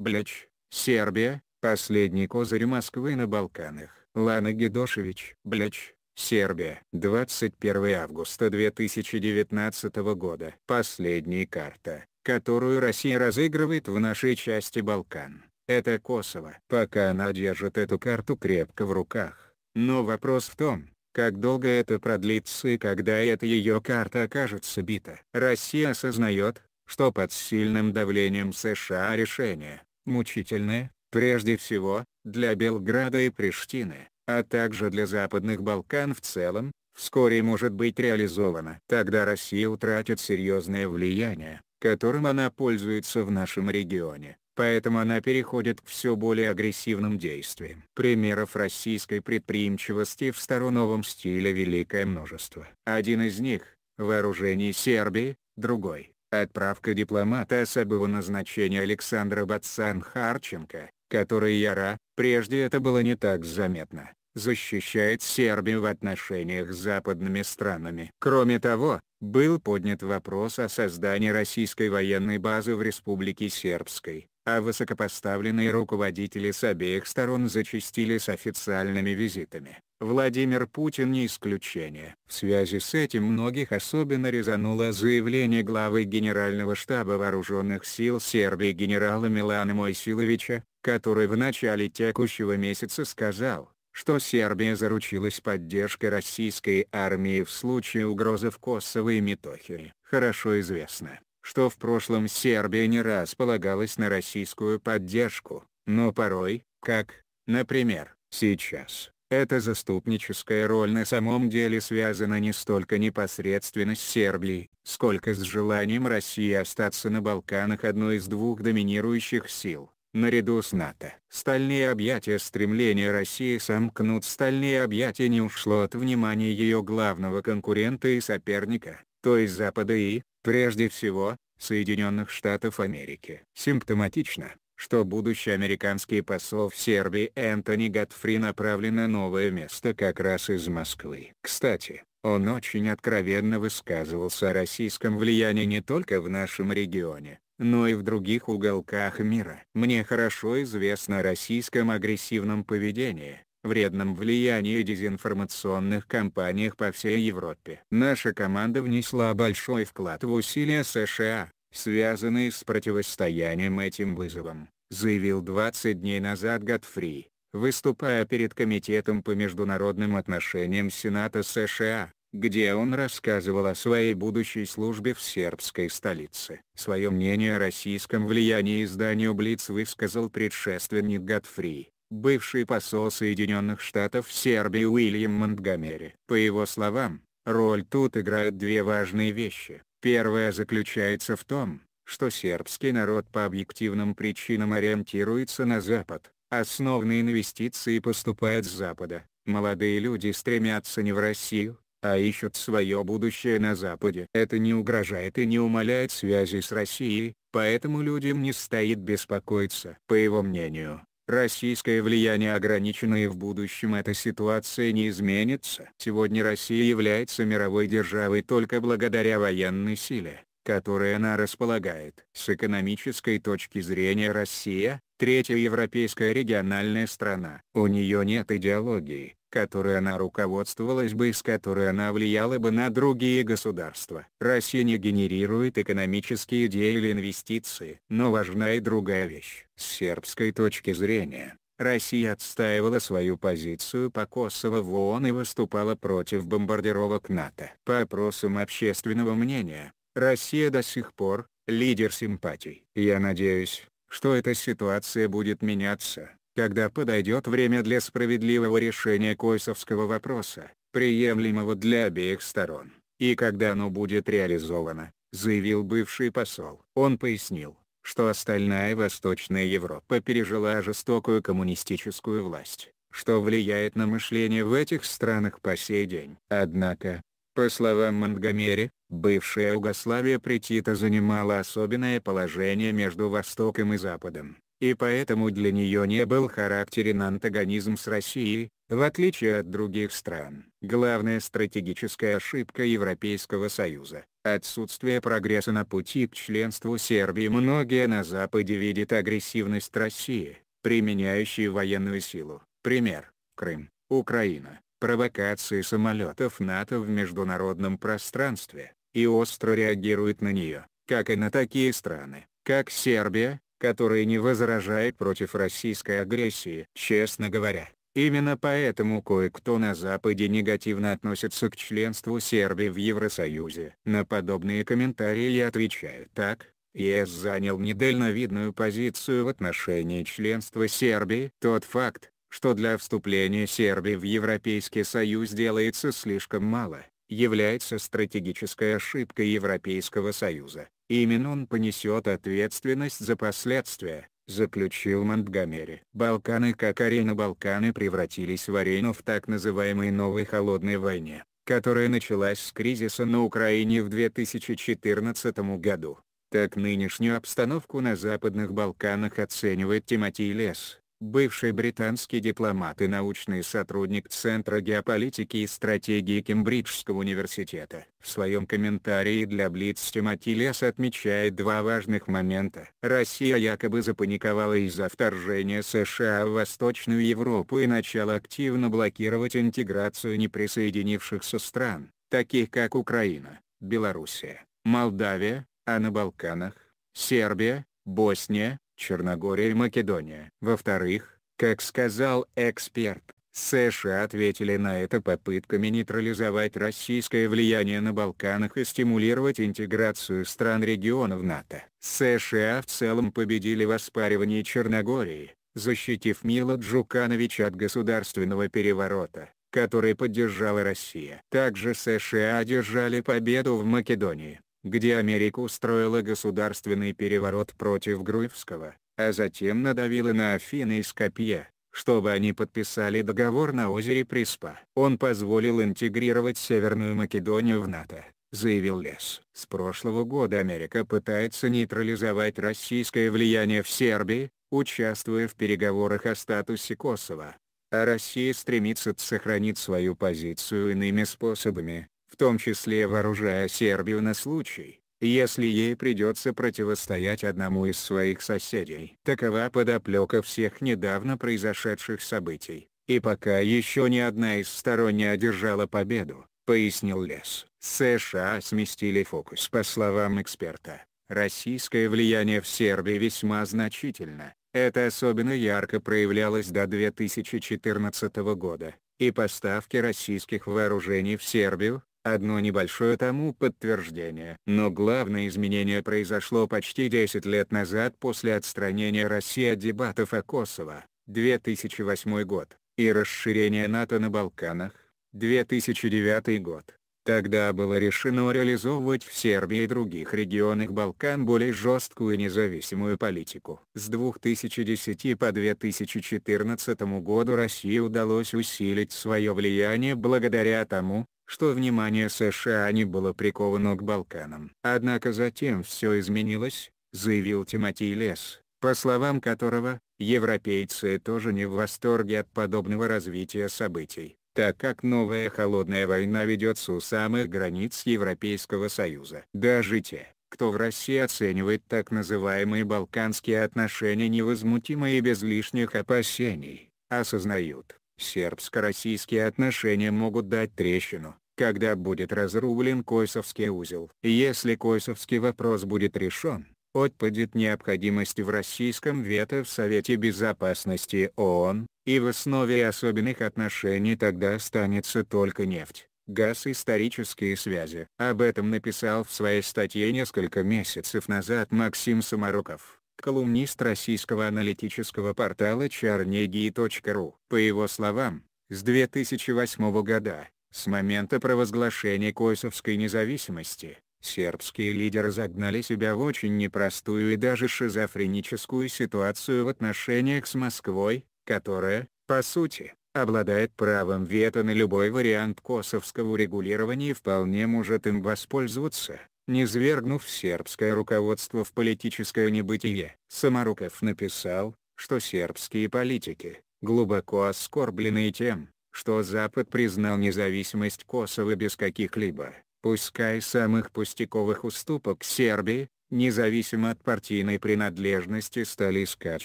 Блеч, Сербия, последний козырь Москвы на Балканах. Лана Гедошевич, Блеч, Сербия. 21 августа 2019 года. Последняя карта, которую Россия разыгрывает в нашей части Балкан. Это Косово. Пока она держит эту карту крепко в руках. Но вопрос в том, как долго это продлится и когда эта ее карта окажется бита. Россия осознает, что под сильным давлением США решение мучительное, прежде всего, для Белграда и Приштины, а также для Западных Балкан в целом, вскоре может быть реализовано. Тогда Россия утратит серьезное влияние, которым она пользуется в нашем регионе, поэтому она переходит к все более агрессивным действиям. Примеров российской предприимчивости в староновом стиле великое множество. Один из них — вооружение Сербии, другой Отправка дипломата особого назначения Александра Батсан Харченко, который Яра, прежде это было не так заметно, защищает Сербию в отношениях с западными странами. Кроме того, был поднят вопрос о создании российской военной базы в Республике Сербской, а высокопоставленные руководители с обеих сторон зачастили с официальными визитами. Владимир Путин не исключение. В связи с этим многих особенно резануло заявление главы Генерального штаба Вооруженных сил Сербии генерала Милана Мойсиловича, который в начале текущего месяца сказал, что Сербия заручилась поддержкой российской армии в случае угрозы в Косово и Метохии. Хорошо известно, что в прошлом Сербия не раз полагалась на российскую поддержку, но порой, как, например, сейчас, эта заступническая роль на самом деле связана не столько непосредственно с Сербией, сколько с желанием России остаться на Балканах одной из двух доминирующих сил, наряду с НАТО. Стальные объятия стремления России сомкнут стальные объятия не ушло от внимания ее главного конкурента и соперника, то есть Запада и, прежде всего, Соединенных Штатов Америки. Симптоматично, что будущий американский посол в Сербии Энтони Гатфри направлен на новое место как раз из Москвы. Кстати, он очень откровенно высказывался о российском влиянии не только в нашем регионе, но и в других уголках мира. Мне хорошо известно о российском агрессивном поведении, вредном влиянии и дезинформационных кампаниях по всей Европе. Наша команда внесла большой вклад в усилия США, связанные с противостоянием этим вызовам, заявил 20 дней назад Готфри, выступая перед Комитетом по международным отношениям Сената США, где он рассказывал о своей будущей службе в сербской столице. Свое мнение о российском влиянии изданию «Блиц» высказал предшественник Готфри, бывший посол Соединенных Штатов в Сербии Уильям Монтгомери. По его словам, роль тут играют две важные вещи. Первое заключается в том, что сербский народ по объективным причинам ориентируется на Запад, основные инвестиции поступают с Запада, молодые люди стремятся не в Россию, а ищут свое будущее на Западе. Это не угрожает и не умаляет связи с Россией, поэтому людям не стоит беспокоиться. По его мнению, Российское влияние ограничено и в будущем эта ситуация не изменится. Сегодня Россия является мировой державой только благодаря военной силе, которой она располагает. С экономической точки зрения Россия – третья европейская региональная страна. У нее нет идеологии, которой она руководствовалась бы и с которой она влияла бы на другие государства. Россия не генерирует экономические идеи или инвестиции. Но важна и другая вещь. С сербской точки зрения, Россия отстаивала свою позицию по Косово в ООН и выступала против бомбардировок НАТО. По опросам общественного мнения, Россия до сих пор – лидер симпатий. Я надеюсь, что эта ситуация будет меняться когда подойдет время для справедливого решения койсовского вопроса, приемлемого для обеих сторон, и когда оно будет реализовано, заявил бывший посол. Он пояснил, что остальная Восточная Европа пережила жестокую коммунистическую власть, что влияет на мышление в этих странах по сей день. Однако, по словам Монтгомери, бывшая Югославия при Тита занимала особенное положение между Востоком и Западом и поэтому для нее не был характерен антагонизм с Россией, в отличие от других стран. Главная стратегическая ошибка Европейского Союза – отсутствие прогресса на пути к членству Сербии. Многие на Западе видят агрессивность России, применяющей военную силу. Пример – Крым, Украина, провокации самолетов НАТО в международном пространстве, и остро реагирует на нее, как и на такие страны, как Сербия, которые не возражают против российской агрессии. Честно говоря, именно поэтому кое-кто на Западе негативно относится к членству Сербии в Евросоюзе. На подобные комментарии я отвечаю так. ЕС занял недальновидную позицию в отношении членства Сербии. Тот факт, что для вступления Сербии в Европейский Союз делается слишком мало, является стратегической ошибкой Европейского Союза. Именно он понесет ответственность за последствия, заключил Монтгомери. Балканы как арена Балканы превратились в арену в так называемой новой холодной войне, которая началась с кризиса на Украине в 2014 году. Так нынешнюю обстановку на Западных Балканах оценивает Тимати Лес бывший британский дипломат и научный сотрудник Центра геополитики и стратегии Кембриджского университета. В своем комментарии для Блиц Тимати Лес отмечает два важных момента. Россия якобы запаниковала из-за вторжения США в Восточную Европу и начала активно блокировать интеграцию неприсоединившихся стран, таких как Украина, Белоруссия, Молдавия, а на Балканах, Сербия, Босния, Черногория и Македония. Во-вторых, как сказал эксперт, США ответили на это попытками нейтрализовать российское влияние на Балканах и стимулировать интеграцию стран региона в НАТО. США в целом победили в оспаривании Черногории, защитив Мила Джукановича от государственного переворота, который поддержала Россия. Также США одержали победу в Македонии где Америка устроила государственный переворот против Груевского, а затем надавила на Афины и Скопье, чтобы они подписали договор на озере Приспа. Он позволил интегрировать Северную Македонию в НАТО, заявил Лес. С прошлого года Америка пытается нейтрализовать российское влияние в Сербии, участвуя в переговорах о статусе Косово. А Россия стремится сохранить свою позицию иными способами, том числе вооружая Сербию на случай, если ей придется противостоять одному из своих соседей. Такова подоплека всех недавно произошедших событий, и пока еще ни одна из сторон не одержала победу, пояснил Лес. США сместили фокус по словам эксперта. Российское влияние в Сербии весьма значительно, это особенно ярко проявлялось до 2014 года, и поставки российских вооружений в Сербию, Одно небольшое тому подтверждение. Но главное изменение произошло почти 10 лет назад после отстранения России от дебатов о Косово, 2008 год, и расширения НАТО на Балканах, 2009 год. Тогда было решено реализовывать в Сербии и других регионах Балкан более жесткую и независимую политику. С 2010 по 2014 году России удалось усилить свое влияние благодаря тому, что внимание США не было приковано к Балканам. Однако затем все изменилось, заявил Тимоти Лес, по словам которого, европейцы тоже не в восторге от подобного развития событий, так как новая холодная война ведется у самых границ Европейского Союза. Даже те, кто в России оценивает так называемые балканские отношения невозмутимо и без лишних опасений, осознают, сербско-российские отношения могут дать трещину, когда будет разрублен Койсовский узел. Если Койсовский вопрос будет решен, отпадет необходимость в российском вето в Совете Безопасности ООН, и в основе особенных отношений тогда останется только нефть, газ и исторические связи. Об этом написал в своей статье несколько месяцев назад Максим Самароков колумнист российского аналитического портала charnegie.ru. По его словам, с 2008 года, с момента провозглашения косовской независимости, сербские лидеры загнали себя в очень непростую и даже шизофреническую ситуацию в отношениях с Москвой, которая, по сути, обладает правом вето на любой вариант косовского регулирования и вполне может им воспользоваться, низвергнув сербское руководство в политическое небытие. Самаруков написал, что сербские политики, глубоко оскорбленные тем, что Запад признал независимость Косово без каких-либо, пускай самых пустяковых уступок Сербии, независимо от партийной принадлежности стали искать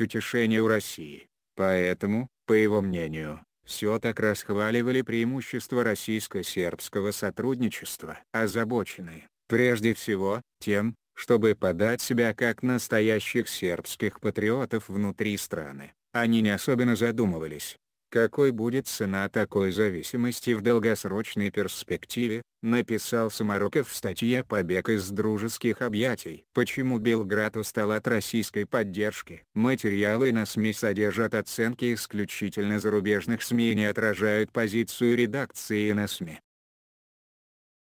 утешения у России. Поэтому, по его мнению, все так расхваливали преимущества российско-сербского сотрудничества. Озабочены, прежде всего, тем, чтобы подать себя как настоящих сербских патриотов внутри страны. Они не особенно задумывались, какой будет цена такой зависимости в долгосрочной перспективе, написал Самароков в статье «Побег из дружеских объятий». Почему Белград устал от российской поддержки? Материалы на СМИ содержат оценки исключительно зарубежных СМИ и не отражают позицию редакции на СМИ.